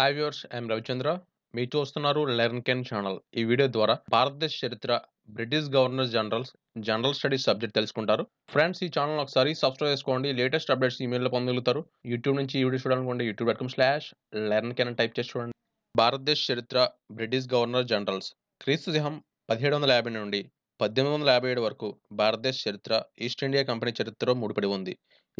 hi viewers I'm Ravichandra మీరు చూస్తున్నారు learn can channel ఈ వీడియో ద్వారా భారతదేశ చరిత్ర British governor generals general studies subject తెలుసుకుంటారు ఫ్రెండ్స్ ఈ ఛానల్ ఒకసారి సబ్స్క్రైబ్ చేసుకోండి లేటెస్ట్ అప్డేట్స్ ఈమెయిల్లో పొందగలుగుతారు యూట్యూబ్ నుంచి ఈ వీడియో చూడాలనుకోండి YouTube dot com slash learn can type చేసి చూడండి భారతదేశ చరిత్ర బ్రిటిష్ గవర్నర్ జనరల్స్ క్రీస్తు సింహం పదిహేడు వందల యాభై నుండి పద్దెనిమిది వందల యాభై ఏడు వరకు భారతదేశ చరిత్ర ఈస్ట్ ఇండియా కంపెనీ చరిత్రలో ముడిపడి ఉంది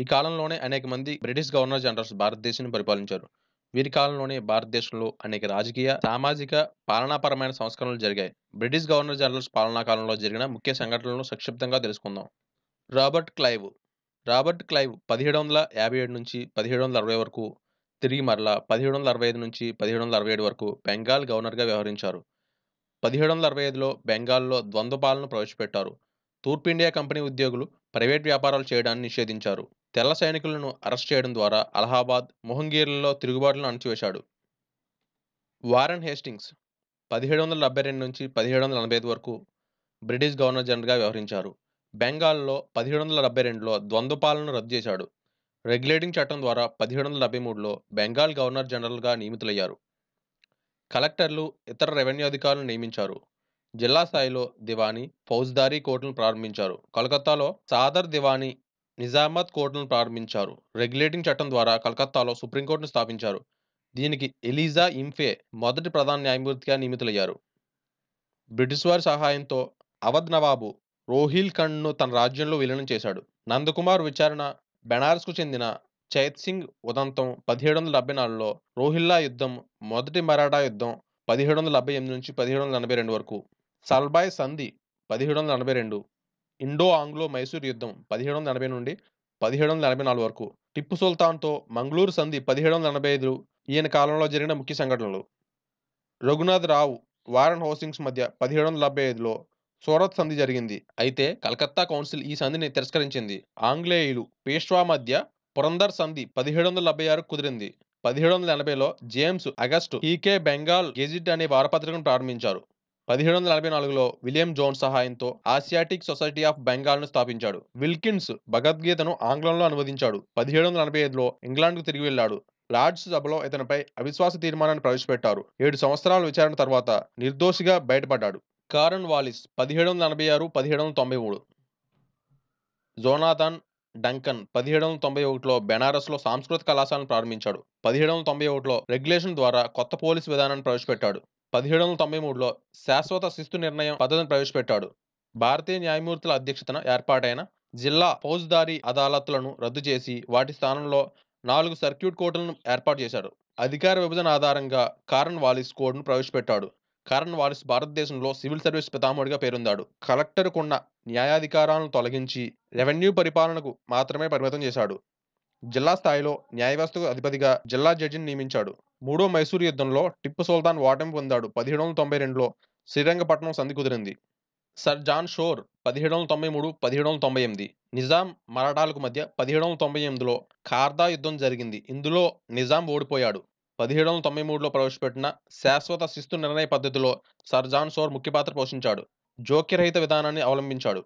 ఈ కాలంలోనే అనేక మంది బ్రిటిష్ గవర్నర్ జనరల్స్ భారతదేశాన్ని పరిపాలించారు వీరి కాలంలోనే భారతదేశంలో అనేక రాజకీయ సామాజిక పాలనాపరమైన సంస్కరణలు జరిగాయి బ్రిటిష్ గవర్నర్ జనరల్స్ పాలనా కాలంలో జరిగిన ముఖ్య సంఘటనలను సంక్షిప్తంగా తెలుసుకుందాం రాబర్ట్ క్లైవ్ రాబర్ట్ క్లైవ్ పదిహేడు వందల యాభై ఏడు నుంచి పదిహేడు వందల అరవై వరకు తిరిగి మరలా పదిహేడు వందల అరవై ఐదు నుంచి పదిహేడు వందల అరవై ఏడు వరకు బెంగాల్ గవర్నర్గా వ్యవహరించారు పదిహేడు వందల అరవై ఐదులో బెంగాల్లో ద్వంద్వ పాలన ప్రవేశపెట్టారు తూర్పు ఇండియా కంపెనీ ఉద్యోగులు ప్రైవేట్ వ్యాపారాలు చేయడాన్ని నిషేధించారు తెల్ల సైనికులను అరెస్ట్ చేయడం ద్వారా అలహాబాద్ మొహంగీర్లలో తిరుగుబాటును అణచివేశాడు వారన్ హేస్టింగ్స్ పదిహేడు వందల డెబ్బై రెండు నుంచి పదిహేడు వందల ఎనభై ఐదు వరకు బ్రిటిష్ గవర్నర్ జనరల్గా వ్యవహరించారు బెంగాల్లో పదిహేడు వందల డెబ్బై రెండులో ద్వంద్వ పాలనను రద్దు చేశాడు రెగ్యులేటింగ్ చట్టం ద్వారా పదిహేడు వందల డెబ్బై మూడులో బెంగాల్ గవర్నర్ జనరల్గా నియమితులయ్యారు కలెక్టర్లు ఇతర రెవెన్యూ అధికారులను నియమించారు జిల్లా స్థాయిలో దివానీ ఫౌజ్దారీ కోర్టును ప్రారంభించారు కలకత్తాలో సాదర్ దివానీ నిజామాబాద్ కోర్టును ప్రారంభించారు రెగ్యులేటింగ్ చట్టం ద్వారా కలకత్తాలో సుప్రీంకోర్టును స్థాపించారు దీనికి ఎలిజా ఇంఫే మొదటి ప్రధాన న్యాయమూర్తిగా నియమితులయ్యారు బ్రిటిష్ వారి సహాయంతో అవధ్ నవాబు రోహిల్ ఖండ్ను తన రాజ్యంలో విలీనం చేశాడు నందకుమార్ విచారణ బెనారస్కు చెందిన చైత్ సింగ్ ఉదంతం పదిహేడు వందల డెబ్బై నాలుగులో రోహిల్లా యుద్ధం మొదటి మరాఠా యుద్ధం పదిహేడు వందల డెబ్బై ఎనిమిది నుంచి పదిహేడు వందల ఎనభై రెండు వరకు సల్బాయ్ సంధి పదిహేడు వందల ఎనభై రెండు ఇండో ఆంగ్లో మైసూర్ యుద్ధం పదిహేడు వందల ఎనభై నుండి పదిహేడు వందల ఎనభై నాలుగు వరకు టిప్పు సుల్తాన్తో మంగళూరు సంధి పదిహేడు వందల ఎనభై ఐదు ఈయన కాలంలో జరిగిన ముఖ్య సంఘటనలు రఘునాథ్ రావు వారన్ హౌసింగ్స్ మధ్య పదిహేడు వందల డెబ్బై ఐదులో సూరత్ సంధి జరిగింది అయితే కలకత్తా కౌన్సిల్ ఈ సంధిని తిరస్కరించింది ఆంగ్లేయులు పేష్వా మధ్య పురందర్ సంధి పదిహేడు వందల డెబ్బై ఆరు కుదిరింది పదిహేడు వందల ఎనభైలో James Augustus Hicky Bengal gazette అనే వారపత్రికను ప్రారంభించారు పదిహేడు వందల నలభై నాలుగులో విలియం జోన్ సహాయంతో ఆసియాటిక్ సొసైటీ ఆఫ్ బెంగాల్ను స్థాపించాడు విల్కిన్స్ భగవద్గీతను ఆంగ్లంలో అనువదించాడు పదిహేడు వందల నలభై ఐదులో ఇంగ్లాండ్కు తిరిగి వెళ్ళాడు లార్డ్స్ సభలో ఇతనిపై అవిశ్వాస తీర్మానాన్ని ప్రవేశపెట్టారు ఏడు సంవత్సరాల విచారణ తర్వాత నిర్దోషిగా బయటపడ్డాడు కారన్ వాలిస్ పదిహేడు వందల ఎనభై ఆరు పదిహేడు వందల తొంభై మూడు జోనాథన్ డంకన్ పదిహేడు వందల తొంభై ఒకటిలో బెనారస్లో సాంస్కృతిక కళాశాలను ప్రారంభించాడు పదిహేడు వందల తొంభై ఒకటిలో రెగ్యులేషన్ ద్వారా కొత్త పోలీసు విధానాన్ని ప్రవేశపెట్టాడు పదిహేడు వందల తొంభై మూడులో శాశ్వత శిస్తు నిర్ణయం పద్ధతిని ప్రవేశపెట్టాడు భారతీయ న్యాయమూర్తుల అధ్యక్షతన ఏర్పాటైన జిల్లా ఫౌజ్దారీ అదాలత్లను రద్దు చేసి వాటి స్థానంలో నాలుగు సర్క్యూట్ కోర్టులను ఏర్పాటు చేశాడు అధికార విభజన ఆధారంగా కారన్ వాలిస్ కోడ్ను ప్రవేశపెట్టాడు కారన్ వాలిస్ భారతదేశంలో సివిల్ సర్వీస్ పితామహుడిగా పేరొందాడు కలెక్టర్కున్న న్యాయాధికారాలను తొలగించి రెవెన్యూ పరిపాలనకు మాత్రమే పరిమితం చేశాడు జిల్లా స్థాయిలో న్యాయవ్యవస్థకు అధిపతిగా జిల్లా జడ్జిని నియమించాడు మూడో మైసూరు యుద్ధంలో టిప్పు సుల్తాన్ ఓటమి పొందాడు పదిహేడు వందల తొంభై రెండులో శ్రీరంగపట్నం సంధి కుదిరింది సర్ జాన్ షోర్ పదిహేడు వందల తొంభై మూడు పదిహేడు వందల తొంభై ఎనిమిది నిజాం మరాఠాలకు మధ్య పదిహేడు వందల తొంభై ఎనిమిదిలో ఖార్దా యుద్ధం జరిగింది ఇందులో నిజాం ఓడిపోయాడు పదిహేడు వందల తొంభై మూడులో ప్రవేశపెట్టిన శాశ్వత శిస్తు నిర్ణయ పద్ధతిలో సర్ జాన్ షోర్ ముఖ్య పాత్ర పోషించాడు జోక్యరహిత విధానాన్ని అవలంబించాడు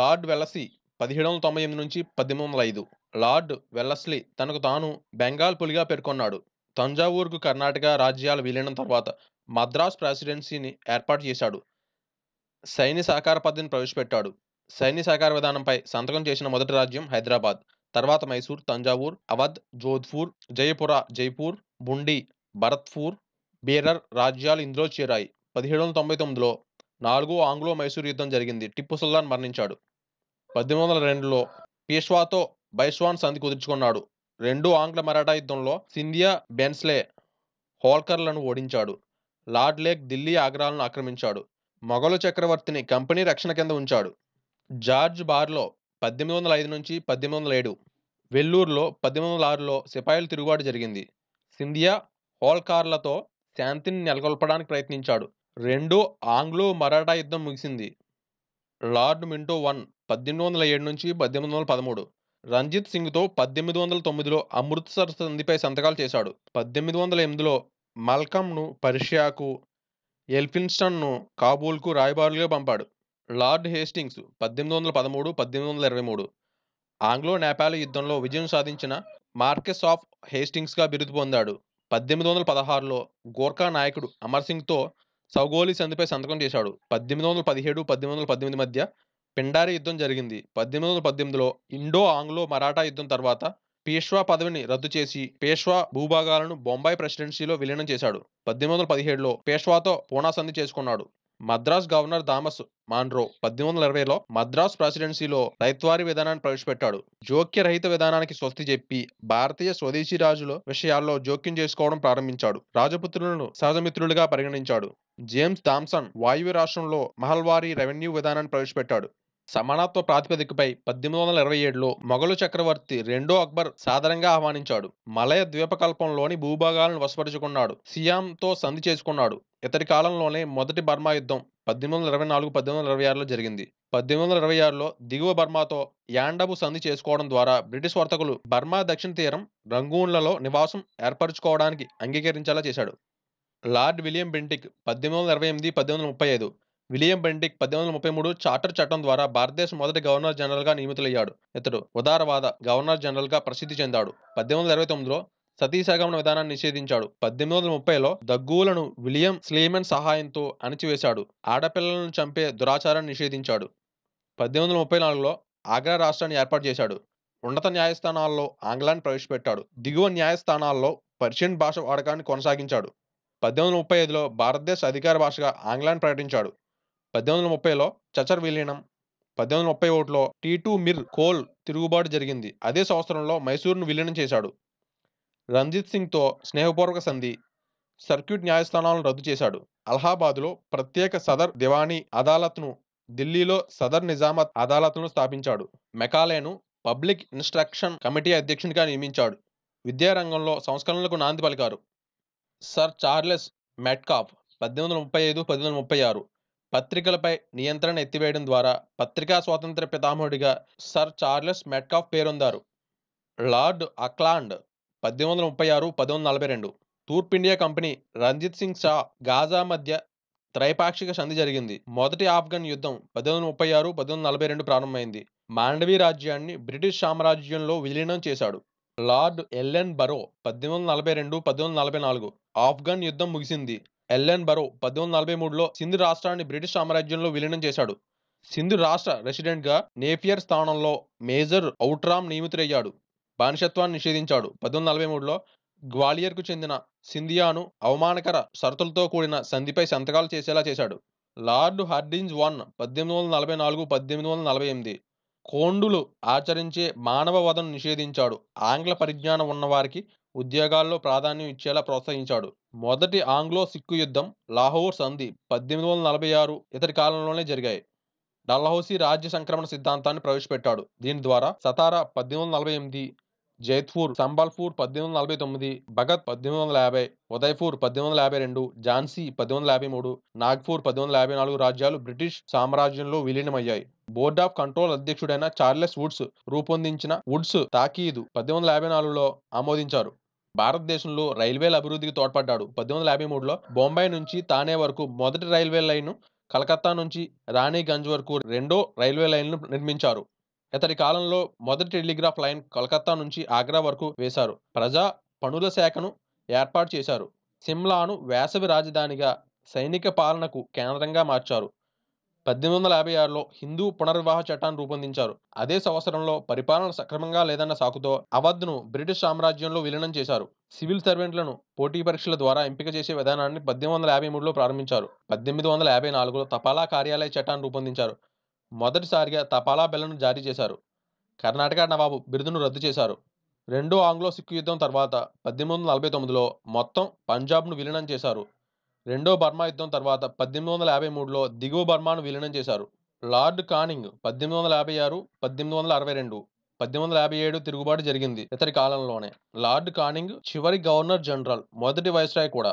లార్డ్ వెల్లసీ పదిహేడు వందల తొంభై ఎనిమిది నుంచి పద్దెనిమిది వందల ఐదు లార్డ్ వెల్లస్లీ తనకు తాను బెంగాల్ పులిగా పేర్కొన్నాడు తంజావూర్కు కర్ణాటక రాజ్యాల విలీనం తర్వాత మద్రాస్ ప్రెసిడెన్సీని ఏర్పాటు చేశాడు సైని సహకార పద్ధతిని ప్రవేశపెట్టాడు సైని సహకార విధానంపై సంతకం చేసిన మొదటి రాజ్యం హైదరాబాద్ తర్వాత మైసూర్ తంజావూర్ అవధ్ జోధ్పూర్ జయపుర జైపూర్ బుండి భరత్పూర్ బీరర్ రాజ్యాలు ఇందులో చేరాయి పదిహేడు వందల తొంభై తొమ్మిదిలో నాలుగో ఆంగ్లో మైసూర్ యుద్ధం జరిగింది టిప్పు సుల్తాన్ మరణించాడు పద్దెనిమిది వందల రెండులో పేష్వాతో బైస్వాన్ సంధి కుదుర్చుకున్నాడు రెండు ఆంగ్ల మరాఠా యుద్ధంలో సింధియా బెన్స్లే హోల్కర్లను ఓడించాడు లార్డ్ లేక్ ఢిల్లీ ఆగ్రాలను ఆక్రమించాడు మొఘలు చక్రవర్తిని కంపెనీ రక్షణ కింద ఉంచాడు జార్జ్ బార్లో పద్దెనిమిది వందల ఐదు నుంచి పద్దెనిమిది వందల ఏడు వెల్లూరులో పద్దెనిమిది వందల ఆరులో సిపాయిల తిరుగుబాటు జరిగింది సింధియా హోల్కార్లతో శాంతిని నెలకొల్పడానికి ప్రయత్నించాడు రెండు ఆంగ్లో మరాఠా యుద్ధం ముగిసింది లార్డ్ మింటో వన్ పద్దెనిమిది వందల ఏడు నుంచి పద్దెనిమిది వందల పదమూడు రంజిత్ సింగ్తో పద్దెనిమిది వందల తొమ్మిదిలో అమృత్సర్ సంధిపై సంతకాలు చేశాడు పద్దెనిమిది వందల ఎనిమిదిలో మల్కమ్ను పర్షియాకు ఎల్ఫిన్స్టన్ను కాబూల్కు రాయబారులుగా పంపాడు లార్డ్ హేస్టింగ్స్ పద్దెనిమిది వందల పదమూడు పద్దెనిమిది వందల ఇరవై మూడు ఆంగ్లో నేపాల్ యుద్ధంలో విజయం సాధించిన మార్కెస్ ఆఫ్ హేస్టింగ్స్గా బిరుదు పొందాడు పద్దెనిమిది వందల పదహారులో గోర్ఖా నాయకుడు అమర్ సింగ్తో సౌగోలి సంధిపై సంతకం చేశాడు పద్దెనిమిది వందల పదిహేడు పద్దెనిమిది వందల పద్దెనిమిది మధ్య పెండారి యుద్ధం జరిగింది పద్దెనిమిది వందల పద్దెనిమిదిలో ఇండో ఆంగ్లో మరాఠా యుద్ధం తర్వాత పేష్వా పదవిని రద్దు చేసి పేష్వా భూభాగాలను బొంబాయి ప్రెసిడెన్సీలో విలీనం చేశాడు పద్దెనిమిది వందల పదిహేడులో పేష్వాతో పూనాసంధి చేసుకున్నాడు మద్రాస్ గవర్నర్ థామస్ మాన్రో పద్దెనిమిది వందల ఇరవైలో మద్రాస్ ప్రెసిడెన్సీలో రైత్వారి విధానాన్ని ప్రవేశపెట్టాడు జోక్య రహిత విధానానికి స్వస్తి చెప్పి భారతీయ స్వదేశీ రాజుల విషయాల్లో జోక్యం చేసుకోవడం ప్రారంభించాడు రాజపుత్రులను సహజమిత్రులుగా పరిగణించాడు జేమ్స్ థామ్సన్ వాయువ్య రాష్ట్రంలో మహల్వారీ రెవెన్యూ విధానాన్ని ప్రవేశపెట్టాడు సమానత్వ ప్రాతిపదికపై పద్దెనిమిది వందల ఇరవై ఏడులో మొఘలు చక్రవర్తి రెండో అక్బర్ సాధారణంగా ఆహ్వానించాడు మలయ ద్వీపకల్పంలోని భూభాగాలను వశపరుచుకున్నాడు సియాంతో సంధి చేసుకున్నాడు ఇతడి కాలంలోనే మొదటి బర్మా యుద్ధం పద్దెనిమిది వందల ఇరవై నాలుగు పద్దెనిమిది వందల ఇరవై ఆరులో జరిగింది పద్దెనిమిది వందల ఇరవై ఆరులో దిగువ బర్మాతో యాండబు సంధి చేసుకోవడం ద్వారా బ్రిటిష్ వర్తకులు బర్మా దక్షిణ తీరం రంగూన్లలో నివాసం ఏర్పరచుకోవడానికి అంగీకరించేలా చేశాడు లార్డ్ విలియం బెంటిక్ పద్దెనిమిది వందల ఇరవై ఎనిమిది పద్దెనిమిది వందల ముప్పై ఐదు విలియం బెంటిక్ పద్దెనిమిది వందల ముప్పై మూడు చార్టర్ చట్టం ద్వారా భారతదేశ మొదటి గవర్నర్ జనరల్గా నియమితులయ్యాడు ఇతడు ఉదారవాద గవర్నర్ జనరల్గా ప్రసిద్ధి చెందాడు పద్దెనిమిది వందల ఇరవై తొమ్మిదిలో సతీసాగమన విధానాన్ని నిషేధించాడు పద్దెనిమిది వందల ముప్పైలో దగ్గులను విలియం స్లీమెన్ సహాయంతో అణిచివేశాడు ఆడపిల్లలను చంపే దురాచారాన్ని నిషేధించాడు పద్దెనిమిది వందల ముప్పై నాలుగులో ఆగ్రా రాష్ట్రాన్ని ఏర్పాటు చేశాడు ఉన్నత న్యాయస్థానాల్లో ఆంగ్లాన్ని ప్రవేశపెట్టాడు దిగువ న్యాయస్థానాల్లో పర్షియన్ భాష వాడకాన్ని కొనసాగించాడు పద్దెనిమిది ముప్పై ఐదులో భారతదేశ అధికార భాషగా ఆంగ్లాన్ని ప్రకటించాడు పద్దెనిమిది వందల ముప్పైలో చచర్ విలీనం పద్దెనిమిది ముప్పై ఒకటిలో టూ మిర్ కోల్ తిరుగుబాటు జరిగింది అదే సంవత్సరంలో మైసూరును విలీనం చేశాడు రంజిత్ సింగ్తో స్నేహపూర్వక సంధి సర్క్యూట్ న్యాయస్థానాలను రద్దు చేశాడు అలహాబాద్లో ప్రత్యేక సదర్ దివానీ అదాలత్ను ఢిల్లీలో సదర్ నిజామత్ అదాలత్ను స్థాపించాడు మెకాలేను పబ్లిక్ ఇన్స్ట్రక్షన్ కమిటీ అధ్యక్షునిగా నియమించాడు విద్యారంగంలో సంస్కరణలకు నాంది పలికారు సర్ చార్లెస్ మెట్కాప్ పద్దెనిమిది వందల ముప్పై ఐదు పద్దెనిమిది ముప్పై ఆరు పత్రికలపై నియంత్రణ ఎత్తివేయడం ద్వారా పత్రికా స్వాతంత్ర పితామహుడిగా సర్ చార్లెస్ మెట్కాఫ్ పేరొందారు లార్డ్ అక్లాండ్ పద్దెనిమిది వందల ముప్పై ఆరు పద్దెనిమిది నలభై రెండు ఇండియా కంపెనీ రంజిత్ సింగ్ షా గాజా మధ్య త్రైపాక్షిక సంధి జరిగింది మొదటి ఆఫ్ఘన్ యుద్ధం పద్దెనిమిది ముప్పై ఆరు పద్దెనిమిది నలభై రెండు ప్రారంభమైంది మాండవీ రాజ్యాన్ని బ్రిటిష్ సామ్రాజ్యంలో విలీనం చేశాడు లార్డ్ ఎల్ఎన్ బరో పద్దెనిమిది వందల నలభై రెండు పద్దెనిమిది నలభై నాలుగు ఆఫ్ఘన్ యుద్ధం ముగిసింది ఎల్ఎన్ బరో పద్దెనిమిది నలభై మూడులో సింధు రాష్ట్రాన్ని బ్రిటిష్ సామ్రాజ్యంలో విలీనం చేశాడు సింధు రాష్ట్ర రెసిడెంట్గా నేపియర్ స్థానంలో మేజర్ ఔట్రామ్ నియమితుడయ్యాడు బానిసత్వాన్ని నిషేధించాడు పద్దెనిమిది నలభై మూడులో గ్వాలియర్కు చెందిన సింధియాను అవమానకర షరతులతో కూడిన సంధిపై సంతకాలు చేసేలా చేశాడు లార్డ్ హార్డింజ్ వన్ పద్దెనిమిది వందల నలభై నాలుగు పద్దెనిమిది వందల నలభై ఎనిమిది కోండులు ఆచరించే మానవ వధను నిషేధించాడు ఆంగ్ల పరిజ్ఞానం ఉన్నవారికి ఉద్యోగాల్లో ప్రాధాన్యం ఇచ్చేలా ప్రోత్సహించాడు మొదటి ఆంగ్లో సిక్కు యుద్ధం లాహోర్ సంధి పద్దెనిమిది వందల నలభై ఆరు ఇతర కాలంలోనే జరిగాయి డల్హౌసీ రాజ్య సంక్రమణ సిద్ధాంతాన్ని ప్రవేశపెట్టాడు దీని ద్వారా సతారా పద్దెనిమిది వందల నలభై ఎనిమిది జైత్పూర్ సంబల్పూర్ పద్దెనిమిది వందల నలభై తొమ్మిది భగత్ పద్దెనిమిది వందల యాభై ఉదయ్పూర్ పద్దెనిమిది వందల యాభై రెండు ఝాన్సీ పద్దెనిమిది వందల యాభై మూడు నాగ్పూర్ పద్దెనిమిది వందల యాభై నాలుగు రాజ్యాలు బ్రిటిష్ సామ్రాజ్యంలో విలీనమయ్యాయి బోర్డ్ ఆఫ్ కంట్రోల్ అధ్యక్షుడైన చార్లెస్ వుడ్స్ రూపొందించిన వుడ్స్ తాకీదు పద్దెనిమిది వందల యాభై నాలుగులో ఆమోదించారు భారతదేశంలో రైల్వేల అభివృద్ధికి తోడ్పడ్డాడు పద్దెనిమిది వందల యాభై మూడులో బొంబాయి నుంచి తానే వరకు మొదటి రైల్వే లైను కలకత్తా నుంచి రాణిగంజ్ వరకు రెండో రైల్వే లైన్లు నిర్మించారు ఇతడి కాలంలో మొదటి టెలిగ్రాఫ్ లైన్ కలకత్తా నుంచి ఆగ్రా వరకు వేశారు ప్రజా పనుల శాఖను ఏర్పాటు చేశారు సిమ్లాను వేసవి రాజధానిగా సైనిక పాలనకు కేంద్రంగా మార్చారు పద్దెనిమిది వందల యాభై ఆరులో హిందూ పునర్వివాహ చట్టాన్ని రూపొందించారు అదే సంవత్సరంలో పరిపాలన సక్రమంగా లేదన్న సాకుతో అవధ్ను బ్రిటిష్ సామ్రాజ్యంలో విలీనం చేశారు సివిల్ సర్వెంట్లను పోటీ పరీక్షల ద్వారా ఎంపిక చేసే విధానాన్ని పద్దెనిమిది వందల యాభై మూడులో ప్రారంభించారు పద్దెనిమిది వందల యాభై నాలుగులో తపాలా కార్యాలయ చట్టాన్ని రూపొందించారు మొదటిసారిగా తపాలా బిల్లను జారీ చేశారు కర్ణాటక నవాబు బిరుదును రద్దు చేశారు రెండో ఆంగ్లో సిక్కు యుద్ధం తర్వాత పద్దెనిమిది వందల నలభై తొమ్మిదిలో మొత్తం పంజాబ్ను విలీనం చేశారు రెండో బర్మా యుద్ధం తర్వాత పద్దెనిమిది వందల యాభై మూడులో దిగువ బర్మాను విలీనం చేశారు లార్డ్ కానింగ్ పద్దెనిమిది వందల యాభై ఆరు పద్దెనిమిది వందల అరవై రెండు పద్దెనిమిది వందల యాభై ఏడు తిరుగుబాటు జరిగింది ఇతరి కాలంలోనే లార్డ్ కానింగ్ చివరి గవర్నర్ జనరల్ మొదటి వయస్రాయ్ కూడా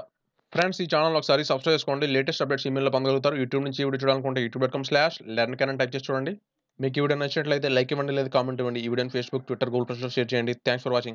ఫ్రెండ్స్ ఈ ఛానల్ ఒకసారి సబ్స్క్రైబ్ చేసుకోండి లేటెస్ట్ అప్డేట్స్ ఈమెయిల్లో పొందగలుగుతారు యూట్యూబ్ నుంచి వీడియో చూడాలనుకుంటే YouTube dot com slash learn can type చేసి చూడండి మీకు ఈ వీడియో నచ్చినట్లయితే లైక్ ఇవ్వండి లేదా కామెంట్ ఇవ్వండి ఈ వీడియోని ఫేస్బుక్ ట్విట్టర్ గూగుల్ ప్లస్లో షేర్ చేయండి థ్యాంక్స్ ఫర్ వాచింగ్